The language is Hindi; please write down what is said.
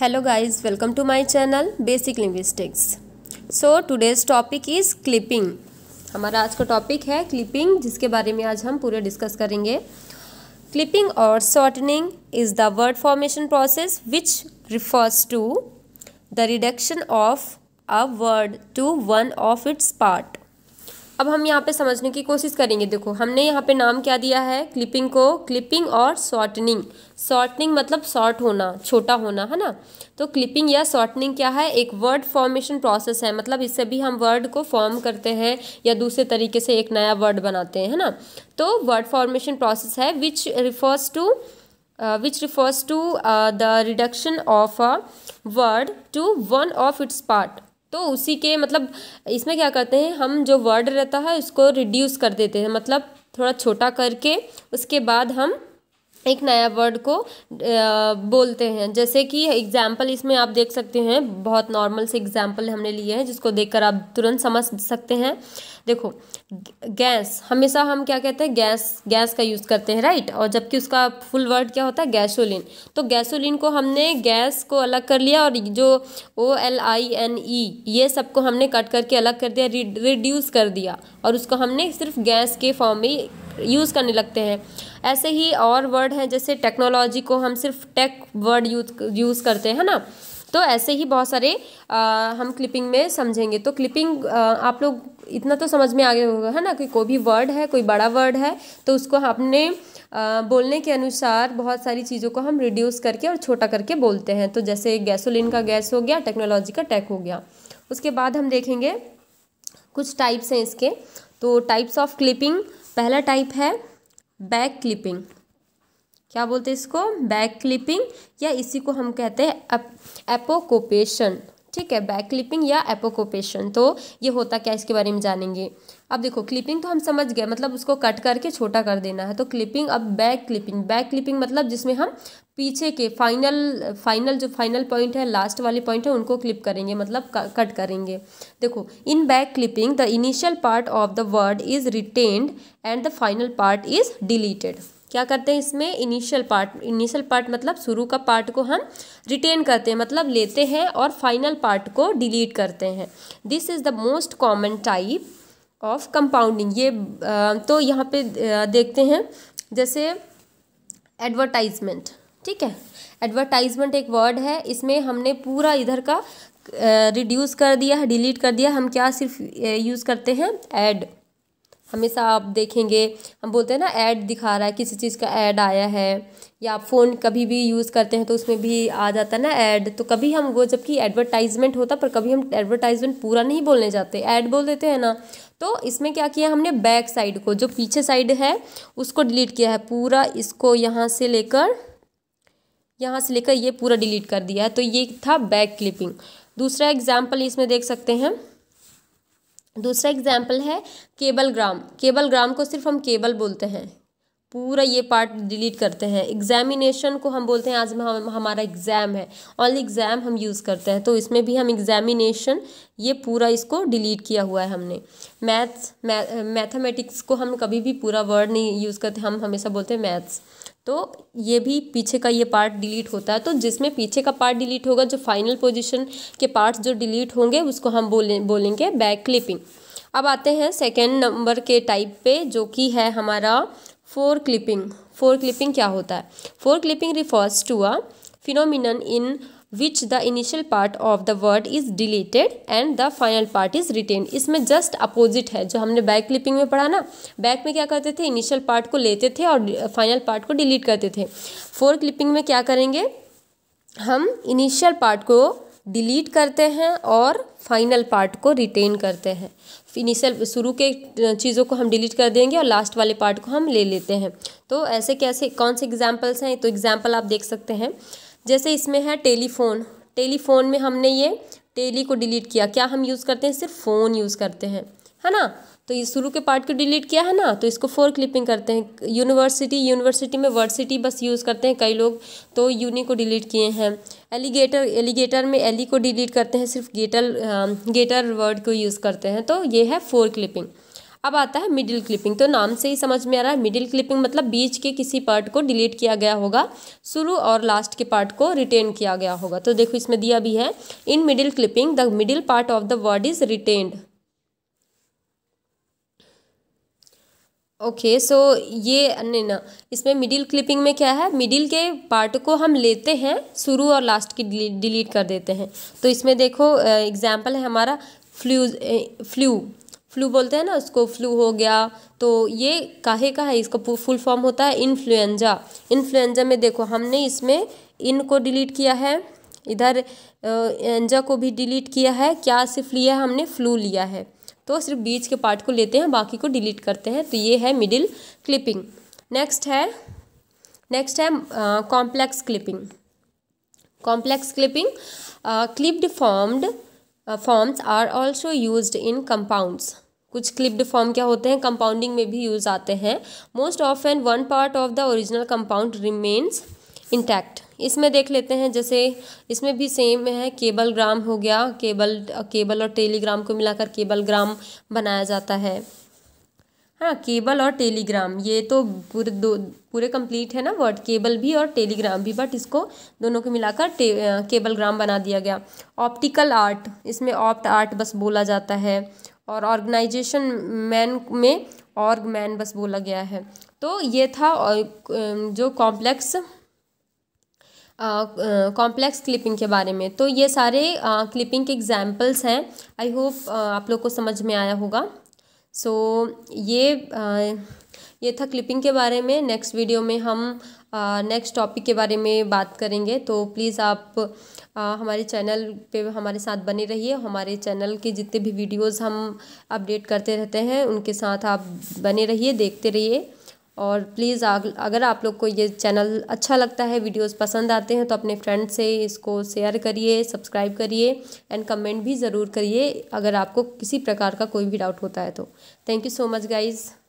hello guys welcome to my channel basic linguistics so today's topic is clipping हमारा आज का टॉपिक है क्लिपिंग जिसके बारे में आज हम पूरे डिस्कस करेंगे क्लिपिंग और shortening is the word formation process which refers to the reduction of a word to one of its part अब हम यहाँ पे समझने की कोशिश करेंगे देखो हमने यहाँ पे नाम क्या दिया है क्लिपिंग को क्लिपिंग और शॉर्टनिंग शॉर्टनिंग मतलब शॉर्ट होना छोटा होना है ना तो क्लिपिंग या शॉर्टनिंग क्या है एक वर्ड फॉर्मेशन प्रोसेस है मतलब इससे भी हम वर्ड को फॉर्म करते हैं या दूसरे तरीके से एक नया वर्ड बनाते हैं है ना तो वर्ड फॉर्मेशन प्रोसेस है which refers to which refers to the reduction of a word to one of its part तो उसी के मतलब इसमें क्या करते हैं हम जो वर्ड रहता है उसको रिड्यूस कर देते हैं मतलब थोड़ा छोटा करके उसके बाद हम एक नया वर्ड को बोलते हैं जैसे कि एग्जाम्पल इसमें आप देख सकते हैं बहुत नॉर्मल से एग्जाम्पल हमने लिए हैं जिसको देखकर आप तुरंत समझ सकते हैं देखो गैस हमेशा हम क्या कहते हैं गैस गैस का यूज़ करते हैं राइट और जबकि उसका फुल वर्ड क्या होता है गैसोलिन तो गैसोलिन को हमने गैस को अलग कर लिया और जो O L I N E ये सबको हमने कट करके अलग कर दिया रिड्यूस कर दिया और उसको हमने सिर्फ गैस के फॉर्म में यूज़ करने लगते हैं ऐसे ही और वर्ड हैं जैसे टेक्नोलॉजी को हम सिर्फ टेक वर्ड यूज यूज़ करते हैं ना तो ऐसे ही बहुत सारे आ, हम क्लिपिंग में समझेंगे तो क्लिपिंग आ, आप लोग इतना तो समझ में आ गया होगा है ना कि कोई भी वर्ड है कोई बड़ा वर्ड है तो उसको आपने आ, बोलने के अनुसार बहुत सारी चीज़ों को हम रिड्यूस करके और छोटा करके बोलते हैं तो जैसे गैसोलिन का गैस हो गया टेक्नोलॉजी का टेक हो गया उसके बाद हम देखेंगे कुछ टाइप्स हैं इसके तो टाइप्स ऑफ क्लिपिंग पहला टाइप है बैक क्लिपिंग क्या बोलते हैं इसको बैक क्लिपिंग या इसी को हम कहते हैं एपोकोपेशन ठीक है बैक क्लिपिंग या एपोकोपेशन तो ये होता क्या इसके बारे में जानेंगे अब देखो क्लिपिंग तो हम समझ गए मतलब उसको कट करके छोटा कर देना है तो क्लिपिंग अब बैक क्लिपिंग बैक क्लिपिंग मतलब जिसमें हम पीछे के फाइनल फाइनल जो फाइनल पॉइंट है लास्ट वाले पॉइंट है उनको क्लिप करेंगे मतलब कट करेंगे देखो in back clipping the initial part of the word is retained and the final part is deleted क्या करते हैं इसमें इनिशियल पार्ट इनिशियल पार्ट मतलब शुरू का पार्ट को हम रिटेन करते हैं मतलब लेते हैं और फाइनल पार्ट को डिलीट करते हैं this is the most common type of compounding ये तो यहाँ पे देखते हैं जैसे एडवर्टाइजमेंट ठीक है एडवर्टाइजमेंट एक वर्ड है इसमें हमने पूरा इधर का रिड्यूस कर दिया है डिलीट कर दिया हम क्या सिर्फ यूज़ करते हैं एड हमेशा आप देखेंगे हम बोलते हैं ना ऐड दिखा रहा है किसी चीज़ का ऐड आया है या आप फ़ोन कभी भी यूज़ करते हैं तो उसमें भी आ जाता है ना ऐड तो कभी हम वो जबकि एडवर्टाइजमेंट होता पर कभी हम एडवर्टाइजमेंट पूरा नहीं बोलने जाते ऐड बोल देते हैं ना तो इसमें क्या किया हमने बैक साइड को जो पीछे साइड है उसको डिलीट किया है पूरा इसको यहाँ से लेकर यहाँ से लेकर ये पूरा डिलीट कर दिया है तो ये था बैक क्लिपिंग दूसरा एग्जाम्पल इसमें देख सकते हैं दूसरा एग्जाम्पल है केबल ग्राम केबल ग्राम को सिर्फ हम केबल बोलते हैं पूरा ये पार्ट डिलीट करते हैं एग्जामिनेशन को हम बोलते हैं आज हम हमारा एग्ज़ाम है ऑनली एग्ज़ाम हम यूज़ करते हैं तो इसमें भी हम एग्जामिनेशन ये पूरा इसको डिलीट किया हुआ है हमने मैथ्स मैथमेटिक्स को हम कभी भी पूरा वर्ड नहीं यूज़ करते हम हमेशा बोलते हैं मैथ्स तो ये भी पीछे का ये पार्ट डिलीट होता है तो जिसमें पीछे का पार्ट डिलीट होगा जो फाइनल पोजिशन के पार्ट जो डिलीट होंगे उसको हम बोले बोलेंगे बैक क्लिपिंग अब आते हैं सेकेंड नंबर के टाइप पे जो कि है हमारा फोर क्लिपिंग फोर क्लिपिंग क्या होता है fore clipping refers to a phenomenon in which the initial part of the word is deleted and the final part is retain इसमें जस्ट अपोजिट है जो हमने बैक क्लिपिंग में पढ़ा ना बैक में क्या करते थे इनिशियल पार्ट को लेते थे और फाइनल पार्ट को डिलीट करते थे फोर क्लिपिंग में क्या करेंगे हम इनिशियल पार्ट को डिलीट करते हैं और फाइनल पार्ट को रिटेन करते हैं इनिशियल शुरू के चीज़ों को हम डिलीट कर देंगे और लास्ट वाले पार्ट को हम ले लेते हैं तो ऐसे कैसे कौन से एग्जाम्पल्स हैं तो एग्जाम्पल आप देख सकते हैं जैसे इसमें है टेलीफोन टेलीफोन में हमने ये टेली को डिलीट किया क्या हम यूज़ करते हैं सिर्फ फ़ोन यूज़ करते हैं है ना तो ये शुरू के पार्ट को डिलीट किया है ना तो इसको फोर क्लिपिंग करते हैं यूनिवर्सिटी यूनिवर्सिटी में वर्ड सिटी बस यूज़ करते हैं कई लोग तो यूनी को डिलीट किए हैं एलिगेटर एलिगेटर में एली को डिलीट करते हैं सिर्फ गेटर गेटर वर्ड को यूज़ करते हैं तो ये है फोर क्लिपिंग अब आता है मिडिल क्लिपिंग तो नाम से ही समझ में आ रहा है मिडिल क्लिपिंग मतलब बीच के किसी पार्ट को डिलीट किया गया होगा शुरू और लास्ट के पार्ट को रिटेन किया गया होगा तो देखो इसमें दिया भी है in middle clipping the middle part of the word is retained okay so ये नहीं ना इसमें मिडिल क्लिपिंग में क्या है मिडिल के पार्ट को हम लेते हैं शुरू और लास्ट की डिलीट कर देते हैं तो इसमें देखो एग्जाम्पल है हमारा फ्लू फ्लू फ्लू बोलते हैं ना उसको फ्लू हो गया तो ये काहे का है इसका फुल फॉर्म होता है इन्फ्लुएंजा इन्फ्लुएंजा में देखो हमने इसमें इन को डिलीट किया है इधर एंजा को भी डिलीट किया है क्या सिर्फ लिया है हमने फ्लू लिया है तो सिर्फ बीच के पार्ट को लेते हैं बाकी को डिलीट करते हैं तो ये है मिडिल क्लिपिंग नेक्स्ट है नेक्स्ट है complex clipping complex clipping clipped formed forms are also use in compounds कुछ क्लिप्ड फॉर्म क्या होते हैं कंपाउंडिंग में भी यूज आते हैं most of and one part of the original compound remains intact इसमें देख लेते हैं जैसे इसमें भी सेम है केबल ग्राम हो गया केबल केबल और टेलीग्राम को मिलाकर केबल ग्राम बनाया जाता है हाँ केबल और टेलीग्राम ये तो पूरे दो पूरे कंप्लीट है ना वर्ड केबल भी और टेलीग्राम भी बट इसको दोनों को मिलाकर केबल ग्राम बना दिया गया ऑप्टिकल आर्ट इसमें ऑप्ट आर्ट बस बोला जाता है और ऑर्गेनाइजेशन मैन में ऑर्ग मैन बस बोला गया है तो ये था जो कॉम्प्लेक्स कॉम्प्लेक्स क्लिपिंग के बारे में तो ये सारे क्लिपिंग के एग्जाम्पल्स हैं आई होप आप लोग को समझ में आया होगा सो so, ये आ, ये था क्लिपिंग के बारे में नेक्स्ट वीडियो में हम नेक्स्ट टॉपिक के बारे में बात करेंगे तो प्लीज़ आप आ, हमारे चैनल पे हमारे साथ बने रहिए हमारे चैनल के जितने भी वीडियोस हम अपडेट करते रहते हैं उनके साथ आप बने रहिए देखते रहिए और प्लीज़ अगर आप लोग को ये चैनल अच्छा लगता है वीडियोस पसंद आते हैं तो अपने फ्रेंड से इसको शेयर करिए सब्सक्राइब करिए एंड कमेंट भी ज़रूर करिए अगर आपको किसी प्रकार का कोई भी डाउट होता है तो thank you so much guys